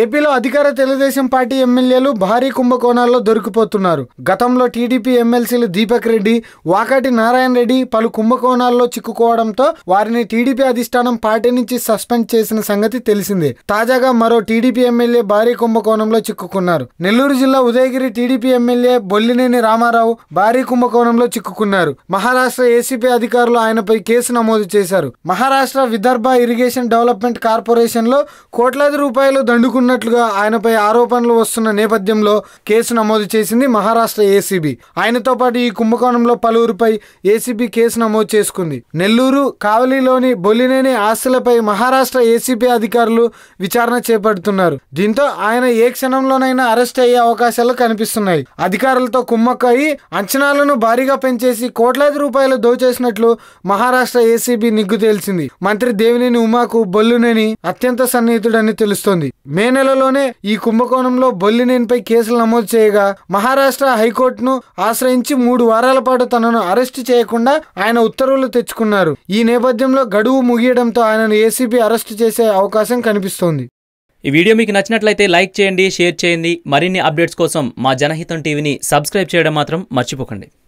ఏపీలో అధికార తెలుగుదేశం పార్టీ ఎమ్మెల్యేలు భారీ కుంభకోణాల్లో దొరికిపోతున్నారు గతంలో టీడీపీ ఎమ్మెల్సీలు దీపక్ రెడ్డి వాకాటి నారాయణ రెడ్డి పలు కుంభకోణాల్లో చిక్కుకోవడంతో వారిని టీడీపీ అధిష్టానం పార్టీ నుంచి సస్పెండ్ చేసిన సంగతి తెలిసిందే తాజాగా మరో టీడీపీ ఎమ్మెల్యే భారీ కుంభకోణంలో చిక్కుకున్నారు నెల్లూరు జిల్లా ఉదయగిరి టీడీపీ ఎమ్మెల్యే బొల్లినేని రామారావు భారీ కుంభకోణంలో చిక్కుకున్నారు మహారాష్ట్ర ఏసీపీ అధికారులు ఆయనపై కేసు నమోదు చేశారు మహారాష్ట్ర విదర్భ ఇరిగేషన్ డెవలప్మెంట్ కార్పొరేషన్లో కోట్లాది రూపాయలు దండుకు అందుకున్నట్లుగా ఆయనపై ఆరోపణలు వస్తున్న నేపథ్యంలో కేసు నమోదు చేసింది మహారాష్ట్ర ఏసీబీ ఆయనతో పాటు ఈ కుంభకోణంలో పలువురిపై ఏసీబీ కేసు నమోదు చేసుకుంది నెల్లూరు కావలిలోని బొలినేని ఆస్తులపై మహారాష్ట్ర ఏసీబీ అధికారులు విచారణ చేపడుతున్నారు దీంతో ఆయన ఏ క్షణంలోనైనా అరెస్ట్ అయ్యే అవకాశాలు కనిపిస్తున్నాయి అధికారులతో కుమ్మక్కయి అంచనాలను భారీగా పెంచేసి కోట్లాది రూపాయలు దోచేసినట్లు మహారాష్ట్ర ఏసీబీ నిగ్గు తేల్చింది మంత్రి దేవినేని ఉమాకు బొల్లునేని అత్యంత సన్నిహితుడని తెలుస్తోంది మే నెలలోనే ఈ కుంభకోణంలో బొల్లినేనిపై కేసులు నమోదు చేయగా మహారాష్ట్ర హైకోర్టును ఆశ్రయించి మూడు వారాల పాటు తనను అరెస్టు చేయకుండా ఆయన ఉత్తర్వులు తెచ్చుకున్నారు ఈ నేపథ్యంలో గడువు ముగియడంతో ఆయనను ఏసీబీ అరెస్టు చేసే అవకాశం కనిపిస్తోంది ఈ వీడియో మీకు నచ్చినట్లయితే లైక్ చేయండి షేర్ చేయండి మరిన్ని అప్డేట్స్ కోసం మా జనహితం టీవీని సబ్స్క్రైబ్ చేయడం మాత్రం మర్చిపోకండి